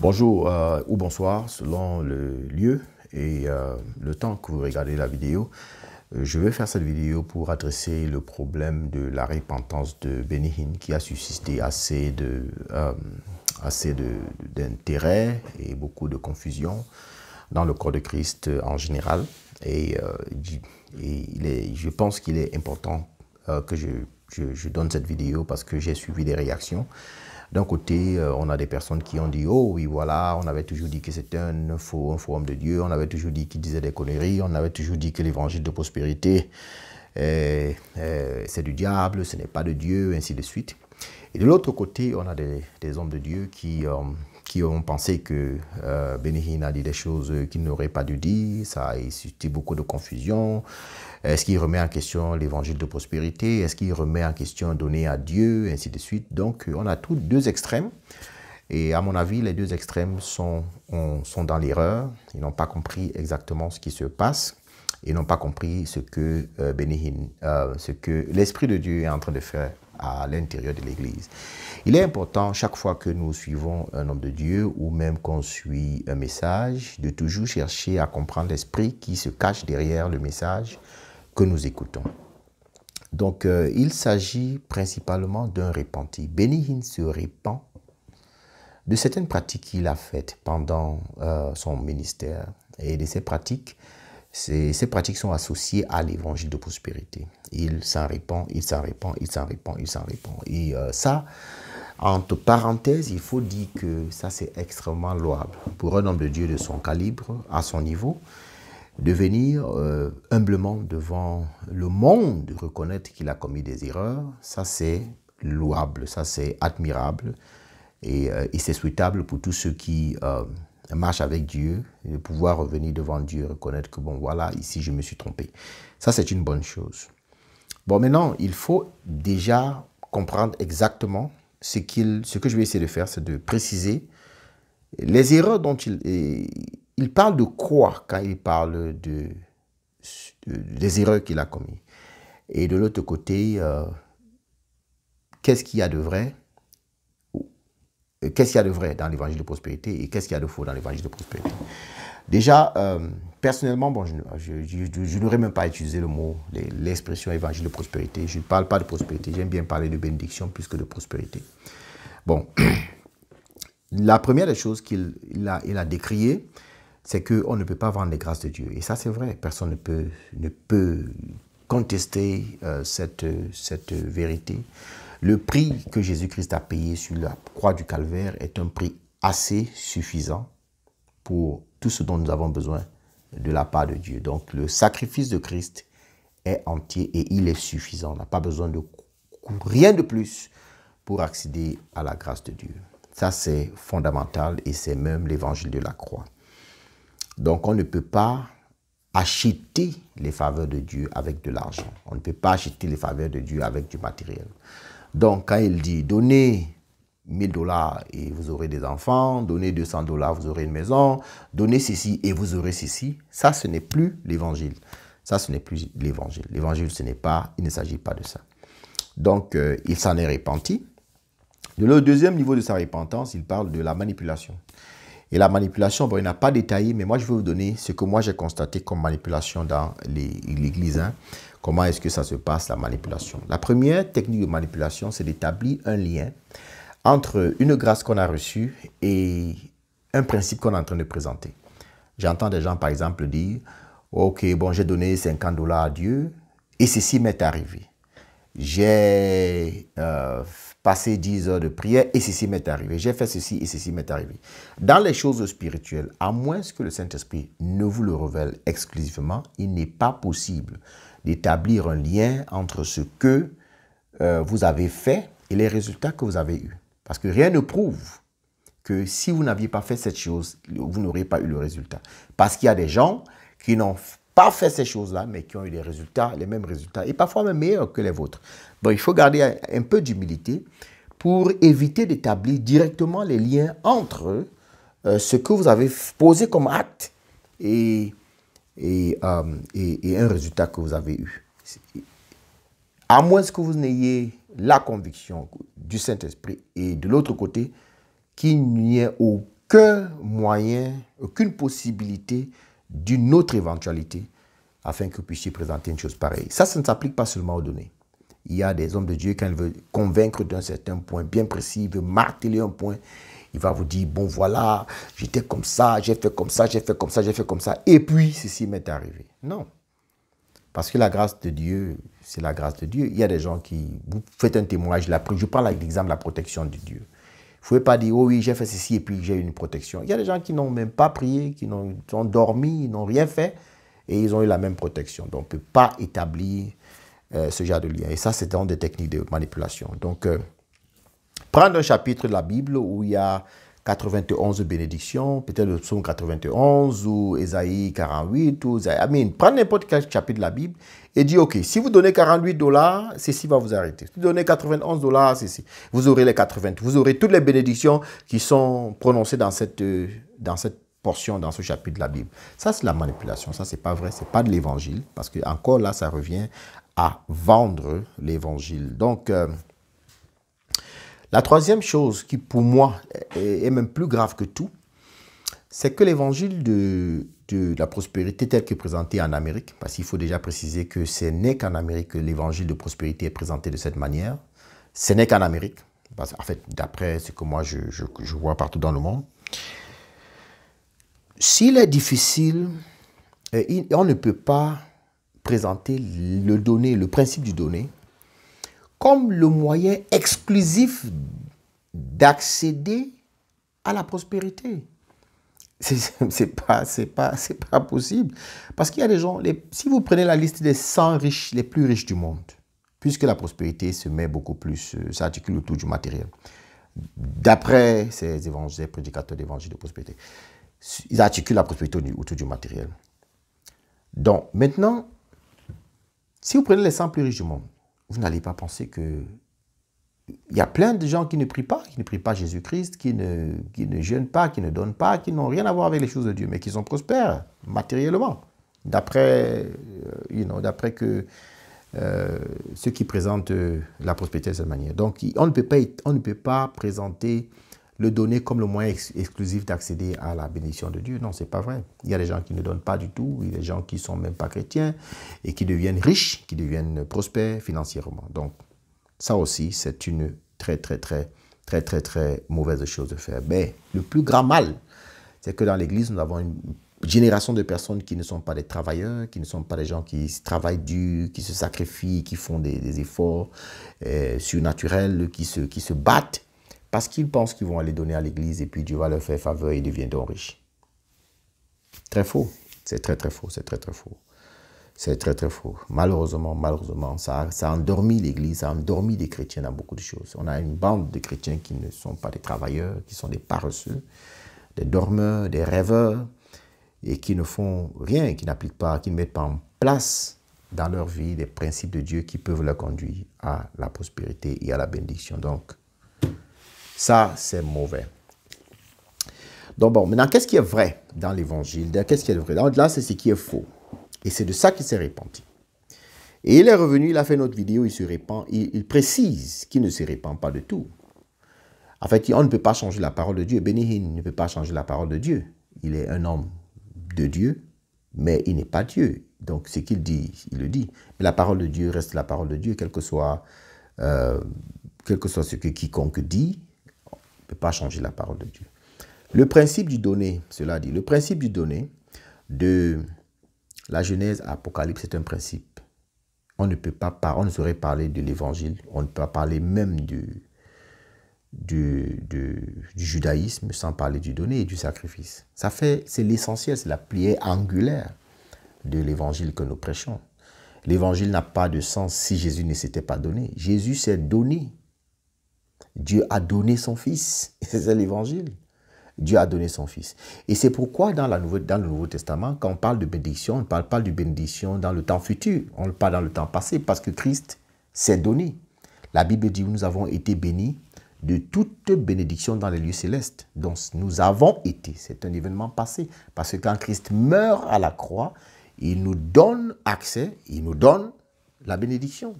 Bonjour euh, ou bonsoir selon le lieu et euh, le temps que vous regardez la vidéo. Euh, je vais faire cette vidéo pour adresser le problème de la repentance de Bénihin qui a suscité assez de assez d'intérêt et beaucoup de confusion dans le corps de Christ en général. Et, je pense qu'il est important que je, je donne cette vidéo parce que j'ai suivi des réactions. D'un côté, euh, on a des personnes qui ont dit, oh oui, voilà, on avait toujours dit que c'était un faux, homme de Dieu, on avait toujours dit qu'il disait des conneries, on avait toujours dit que l'évangile de prospérité, euh, euh, c'est du diable, ce n'est pas de Dieu, ainsi de suite. Et de l'autre côté, on a des, hommes de Dieu qui, qui ont pensé que euh, a dit des choses qu'il n'aurait pas dû dire, ça a suscité beaucoup de confusion. Est-ce qu'il remet en question l'évangile de prospérité Est-ce qu'il remet en question donner à Dieu et Ainsi de suite. Donc, on a tous deux extrêmes. Et à mon avis, les deux extrêmes sont, sont dans l'erreur. Ils n'ont pas compris exactement ce qui se passe. Ils n'ont pas compris ce que, euh, euh ce que l'Esprit de Dieu est en train de faire à l'intérieur de l'Église. Il est important, chaque fois que nous suivons un homme de Dieu ou même qu'on suit un message, de toujours chercher à comprendre l'esprit qui se cache derrière le message que nous écoutons. Donc, euh, il s'agit principalement d'un repenti. Béni se répand de certaines pratiques qu'il a faites pendant euh, son ministère et de ces pratiques ces, pratiques sont associées à l'évangile de prospérité. Il s'en répand, il s'en répand, il s'en répand, il s'en répand. Et euh, ça, entre parenthèses, il faut dire que ça, c'est extrêmement louable pour un homme de Dieu de son calibre, à son niveau, de venir euh, humblement devant le monde reconnaître qu'il a commis des erreurs. Ça, c'est louable, ça, c'est admirable et, euh, et c'est souhaitable pour tous ceux qui marche avec Dieu de pouvoir revenir devant Dieu, reconnaître que bon, voilà, ici je me suis trompé. Ça, c'est une bonne chose. Bon, maintenant, il faut déjà comprendre exactement ce, qu'il, ce que je vais essayer de faire, c'est de préciser les erreurs dont il, il parle de quoi quand il parle de, des erreurs qu'il a commises. Et de l'autre côté, euh, qu'est-ce qu'il y a de vrai euh, qu'est-ce qu'il y a de vrai dans l'évangile de prospérité et qu'est-ce qu'il y a de faux dans l'évangile de prospérité. Déjà, euh, personnellement, bon, je, je, n'aurais même pas utilisé le mot, l'expression évangile de prospérité. Je ne parle pas de prospérité, j'aime bien parler de bénédiction plus que de prospérité. Bon, la première des choses qu'il a, il c'est qu'on ne peut pas vendre les grâces de Dieu. Et ça, c'est vrai, personne ne peut, ne peut contester euh, cette, cette vérité. Le prix que Jésus-Christ a payé sur la croix du calvaire est un prix assez suffisant pour tout ce dont nous avons besoin de la part de Dieu. Donc le sacrifice de Christ est entier et il est suffisant. On n'a pas besoin de rien de plus pour accéder à la grâce de Dieu. Ça, c'est fondamental et c'est même l'évangile de la croix. Donc on ne peut pas acheter les faveurs de Dieu avec de l'argent. On ne peut pas acheter les faveurs de Dieu avec du matériel. Donc, quand il dit donnez 1000 dollars et vous aurez des enfants, donnez 200 dollars, vous aurez une maison, donnez ceci et vous aurez ceci, ça, ce n'est plus l'évangile. Ça, ce n'est plus l'évangile. L'évangile, ce n'est pas, il ne s'agit pas de ça. Donc, euh, il s'en est repenti. De le deuxième niveau de sa repentance, il parle de la manipulation. Et la manipulation, bon, il n'a pas détaillé, mais moi, je vais vous donner ce que moi, j'ai constaté comme manipulation dans l'Église. Hein. Comment est-ce que ça se passe, la manipulation La première technique de manipulation, c'est d'établir un lien entre une grâce qu'on a reçue et un principe qu'on est en train de présenter. J'entends des gens, par exemple, dire, OK, bon, j'ai donné 50 dollars à Dieu et ceci m'est arrivé j'ai euh, passé 10 heures de prière et ceci m'est arrivé. J'ai fait ceci et ceci m'est arrivé. Dans les choses spirituelles, à moins que le Saint-Esprit ne vous le révèle exclusivement, il n'est pas possible d'établir un lien entre ce que euh, vous avez fait et les résultats que vous avez eus. Parce que rien ne prouve que si vous n'aviez pas fait cette chose, vous n'auriez pas eu le résultat. Parce qu'il y a des gens qui n'ont pas fait ces choses-là, mais qui ont eu les résultats, les mêmes résultats, et parfois même meilleurs que les vôtres. Bon, il faut garder un peu d'humilité pour éviter d'établir directement les liens entre euh, ce que vous avez posé comme acte et, euh, et, et un résultat que vous avez eu. À moins que vous n'ayez la conviction du Saint-Esprit et de l'autre côté, qu'il n'y ait aucun moyen, aucune possibilité d'une autre éventualité afin que vous puissiez présenter une chose pareille. Ça, ça ne s'applique pas seulement aux données. Il y a des hommes de Dieu, quand ils veulent convaincre d'un certain point bien précis, ils veulent marteler un point, il va vous dire, bon voilà, j'étais comme ça, j'ai fait comme ça, j'ai fait comme ça, j'ai fait comme ça, et puis ceci m'est arrivé. Non. Parce que la grâce de Dieu, c'est la grâce de Dieu. Il y a des gens qui, vous faites un témoignage, je parle avec l'exemple de la protection de Dieu ne pouvez pas dire, oh oui, j'ai fait ceci et puis j'ai une protection. Il y a des gens qui n'ont même pas prié, qui n'ont ont dormi, ils n'ont rien fait et ils ont eu la même protection. Donc, on ne peut pas établir euh, ce genre de lien. Et ça, c'est dans des techniques de manipulation. Donc, euh, prendre un chapitre de la Bible où il y a 91 bénédictions, peut-être le psaume 91 ou Esaïe 48 ou Isaïe. prenez Prends n'importe quel chapitre de la Bible et dis OK, si vous donnez 48 dollars, ceci va vous arrêter. Si vous donnez 91 dollars, ceci, vous aurez les 80. Vous aurez toutes les bénédictions qui sont prononcées dans cette, euh, dans cette portion dans ce chapitre de la Bible. Ça, c'est la manipulation. Ça, c'est pas vrai. C'est pas de l'évangile. Parce que encore là, ça revient à vendre l'évangile. Donc, euh, la troisième chose qui pour moi est même plus grave que tout, c'est que l'évangile de, la prospérité tel que présenté en Amérique, parce qu'il faut déjà préciser que ce n'est qu'en Amérique que l'évangile de prospérité est présenté de cette manière, ce n'est qu'en Amérique, parce, en fait d'après ce que moi je, je vois partout dans le monde, s'il est difficile, on ne peut pas présenter le donné, le principe du donné, comme le moyen exclusif d'accéder à la prospérité. C'est pas, pas, pas possible. Parce qu'il y a des gens, les, si vous prenez la liste des 100 riches, les plus riches du monde, puisque la prospérité se met beaucoup plus, euh, s'articule autour du matériel, d'après ces évangiles, prédicateurs d'évangiles de prospérité, ils articulent la prospérité autour du matériel. Donc, maintenant, si vous prenez les 100 plus riches du monde, vous n'allez pas penser que... Il y a plein de gens qui ne prient pas, qui ne prient pas Jésus-Christ, qui ne, ne jeûnent pas, qui ne donnent pas, qui n'ont rien à voir avec les choses de Dieu, mais qui sont prospères matériellement, d'après euh, que euh, ceux qui présentent euh, la prospérité de cette manière. Donc on ne peut pas, on ne peut pas présenter le donner comme le moyen exclusif d'accéder à la bénédiction de Dieu. Non, c'est pas vrai. Il y a des gens qui ne donnent pas du tout, il y a des gens qui sont même pas chrétiens et qui deviennent riches, qui deviennent prospères financièrement. Donc, ça aussi, c'est une très, très, très, très, très, très mauvaise chose de faire. Mais le plus grand mal, c'est que dans l'Église, nous avons une génération de personnes qui ne sont pas des travailleurs, qui ne sont pas des gens qui travaillent dur, qui se sacrifient, qui font des, efforts euh, surnaturels, qui qui se battent parce qu'ils pensent qu'ils vont aller donner à l'Église et puis Dieu va leur faire faveur et ils deviendront riches. Très faux. C'est très, très faux. C'est très, très faux. C'est très, très faux. Malheureusement, malheureusement, ça a, endormi l'Église, ça a endormi des chrétiens dans beaucoup de choses. On a une bande de chrétiens qui ne sont pas des travailleurs, qui sont des paresseux, des dormeurs, des rêveurs, et qui ne font rien, qui n'appliquent pas, qui ne mettent pas en place dans leur vie les principes de Dieu qui peuvent leur conduire à la prospérité et à la bénédiction. Donc, ça, c'est mauvais. Donc bon, maintenant, qu'est-ce qui est vrai dans l'évangile? Qu'est-ce qui est vrai? là, c'est ce qui est faux. Et c'est de ça qu'il s'est répandu. Et il est revenu, il a fait notre vidéo, il se répand, il, précise qu'il ne se répand pas de tout. En fait, on ne peut pas changer la parole de Dieu. Bénihin ne peut pas changer la parole de Dieu. Il est un homme de Dieu, mais il n'est pas Dieu. Donc, ce qu'il dit, il le dit. Mais la parole de Dieu reste la parole de Dieu, quel que soit, euh, quel que soit ce que quiconque dit ne pas changer la parole de Dieu. Le principe du donné, cela dit, le principe du donné de la Genèse à Apocalypse est un principe. On ne peut pas, on ne saurait parler de l'évangile, on ne peut pas parler même du, du, du, judaïsme sans parler du donné et du sacrifice. Ça fait, c'est l'essentiel, c'est la pliée angulaire de l'évangile que nous prêchons. L'évangile n'a pas de sens si Jésus ne s'était pas donné. Jésus s'est donné Dieu a donné son Fils. C'est l'évangile. Dieu a donné son Fils. Et c'est pourquoi dans, le Nouveau Testament, quand on parle de bénédiction, on ne parle pas de bénédiction dans le temps futur, on le parle dans le temps passé, parce que Christ s'est donné. La Bible dit que nous avons été bénis de toute bénédiction dans les lieux célestes. Donc nous avons été, c'est un événement passé, parce que quand Christ meurt à la croix, il nous donne accès, il nous donne la bénédiction.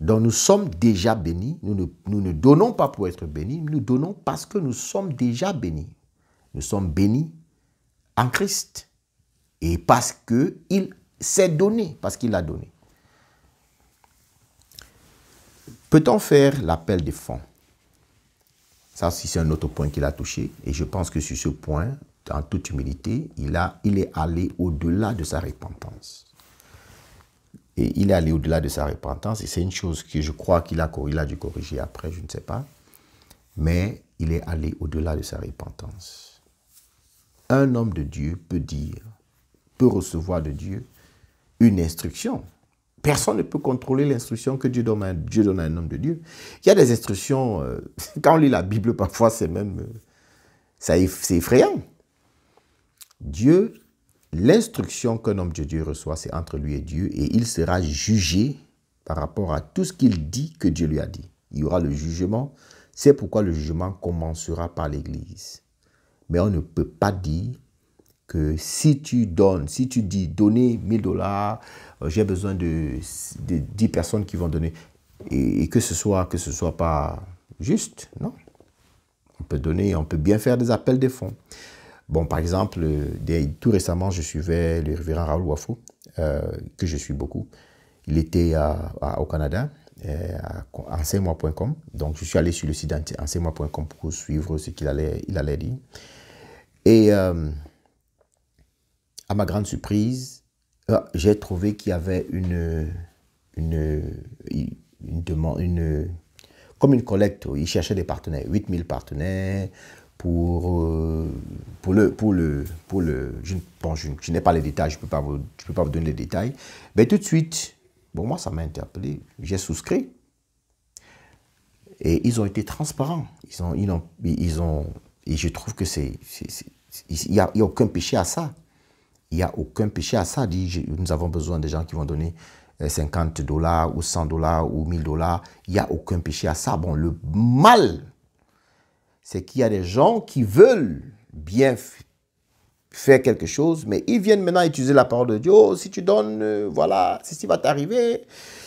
Donc nous sommes déjà bénis. Nous ne, donnons pas pour être bénis, nous donnons parce que nous sommes déjà bénis. Nous sommes bénis en Christ. Et parce qu'il s'est donné, parce qu'il a donné. Peut-on faire l'appel des fonds Ça, c'est un autre point qu'il a touché. Et je pense que sur ce point, en toute humilité, il, a, il est allé au-delà de sa répentance. Et il est allé au-delà de sa repentance. Et c'est une chose que je crois qu'il a, il a dû corriger après, je ne sais pas. Mais il est allé au-delà de sa repentance. Un homme de Dieu peut dire, peut recevoir de Dieu une instruction. Personne ne peut contrôler l'instruction que Dieu donne, à, un homme de Dieu. Il y a des instructions, euh, quand on lit la Bible, parfois c'est même, euh, ça, c'est effrayant. Dieu L'instruction qu'un homme de Dieu reçoit, c'est entre lui et Dieu, et il sera jugé par rapport à tout ce qu'il dit que Dieu lui a dit. Il y aura le jugement. C'est pourquoi le jugement commencera par l'Église. Mais on ne peut pas dire que si tu donnes, si tu dis donner 1000 dollars, euh, j'ai besoin de, de, 10 personnes qui vont donner, et, que ce soit que ce soit pas juste, non. On peut donner, on peut bien faire des appels de fonds. Bon, par exemple, euh, tout récemment, je suivais le révérend Raoul Wafou, euh, que je suis beaucoup. Il était au Canada, euh, à Donc, je suis allé sur le site enseignement.com pour suivre ce qu'il allait, il allait dire. Et à ma grande surprise, j'ai trouvé qu'il y avait une, une, une demande, une, comme une collecte. Il cherchait des partenaires, 8000 partenaires, pour, euh, pour le, pour le, pour le, je, bon, je, je n'ai pas les détails, je ne peux, pas vous, je peux pas vous donner les détails. Mais tout de suite, bon, moi, ça m'a interpellé. J'ai souscrit. Et ils ont été transparents. Ils ont, ils ont, ils ont et je trouve que c'est, il n'y a, aucun péché à ça. Il n'y a aucun péché à ça. Dit, nous avons besoin des gens qui vont donner 50 euh, dollars ou 100 dollars ou 1000 dollars. Il n'y a aucun péché à ça. Bon, le mal c'est qu'il y a des gens qui veulent bien faire quelque chose, mais ils viennent maintenant utiliser la parole de Dieu. Oh, si tu donnes, euh, voilà, ceci va t'arriver.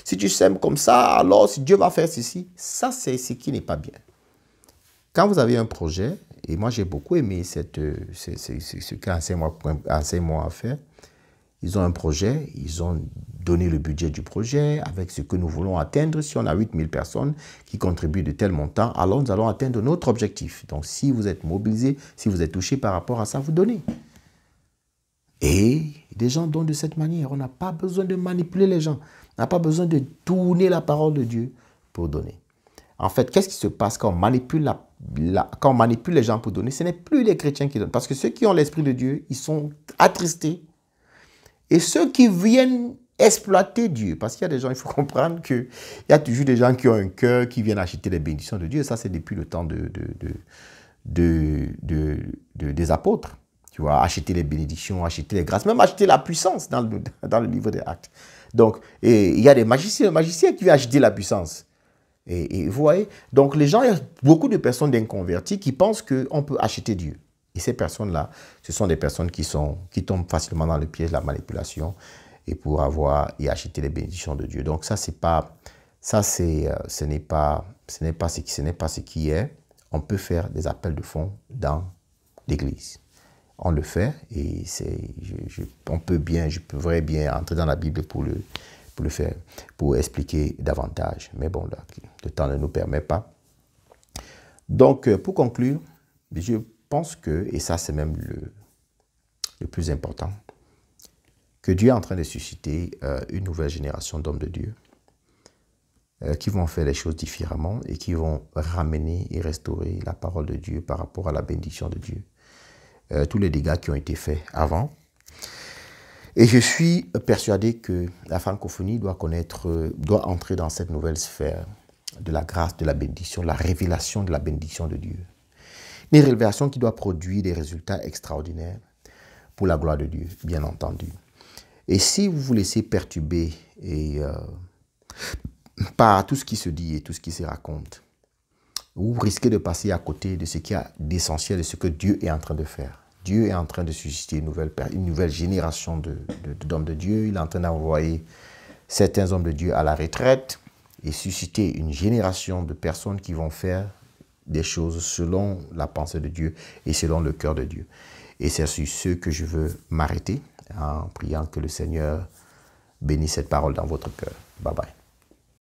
Si tu sèmes comme ça, alors si Dieu va faire ceci. Ça, c'est ce qui n'est pas bien. Quand vous avez un projet, et moi j'ai beaucoup aimé cette, euh, ce, ce, ce, ce moi à faire, ils ont un projet, ils ont donné le budget du projet avec ce que nous voulons atteindre. Si on a 8000 personnes qui contribuent de tel montant, alors nous allons atteindre notre objectif. Donc si vous êtes mobilisé, si vous êtes touché par rapport à ça, vous donnez. Et des gens donnent de cette manière. On n'a pas besoin de manipuler les gens. On n'a pas besoin de tourner la parole de Dieu pour donner. En fait, qu'est-ce qui se passe quand manipule, quand on manipule les gens pour donner Ce n'est plus les chrétiens qui donnent. Parce que ceux qui ont l'Esprit de Dieu, ils sont attristés et ceux qui viennent exploiter Dieu, parce qu'il y a des gens, il faut comprendre qu'il y a toujours des gens qui ont un cœur, qui viennent acheter les bénédictions de Dieu. Ça, c'est depuis le temps de, des apôtres. Tu vois, acheter les bénédictions, acheter les grâces, même acheter la puissance dans le, livre des actes. Donc, il y a des magiciens, des magiciens qui viennent acheter la puissance. Et, vous voyez, donc les gens, il y a beaucoup de personnes d'inconvertis qui pensent qu'on peut acheter Dieu. Et ces personnes-là, ce sont des personnes qui, sont, qui tombent facilement dans le piège de la manipulation et pour avoir et acheter les bénédictions de Dieu. Donc ça, c'est pas, ça c'est, euh, ce n'est pas, ce n'est pas ce qui, ce n'est pas ce qui est. On peut faire des appels de fonds dans l'Église. On le fait et c'est, je, je, on peut bien, je pourrais bien entrer dans la Bible pour le, pour le faire, pour expliquer davantage. Mais bon, là, le temps ne nous permet pas. Donc, euh, pour conclure, je pense que, et ça c'est même le, le, plus important, que Dieu est en train de susciter euh, une nouvelle génération d'hommes de Dieu euh, qui vont faire les choses différemment et qui vont ramener et restaurer la parole de Dieu par rapport à la bénédiction de Dieu. Euh, tous les dégâts qui ont été faits avant. Et je suis persuadé que la francophonie doit connaître, doit entrer dans cette nouvelle sphère de la grâce, de la bénédiction, la révélation de la bénédiction de Dieu. Une révélation qui doit produire des résultats extraordinaires pour la gloire de Dieu, bien entendu. Et si vous vous laissez perturber et, euh, par tout ce qui se dit et tout ce qui se raconte, vous risquez de passer à côté de ce qui est d'essentiel, de ce que Dieu est en train de faire. Dieu est en train de susciter une nouvelle, une nouvelle génération d'hommes de Dieu. Il est en train d'envoyer certains hommes de Dieu à la retraite et susciter une génération de personnes qui vont faire des choses selon la pensée de Dieu et selon le cœur de Dieu. Et c'est sur ce que je veux m'arrêter en priant que le Seigneur bénisse cette parole dans votre cœur. Bye bye.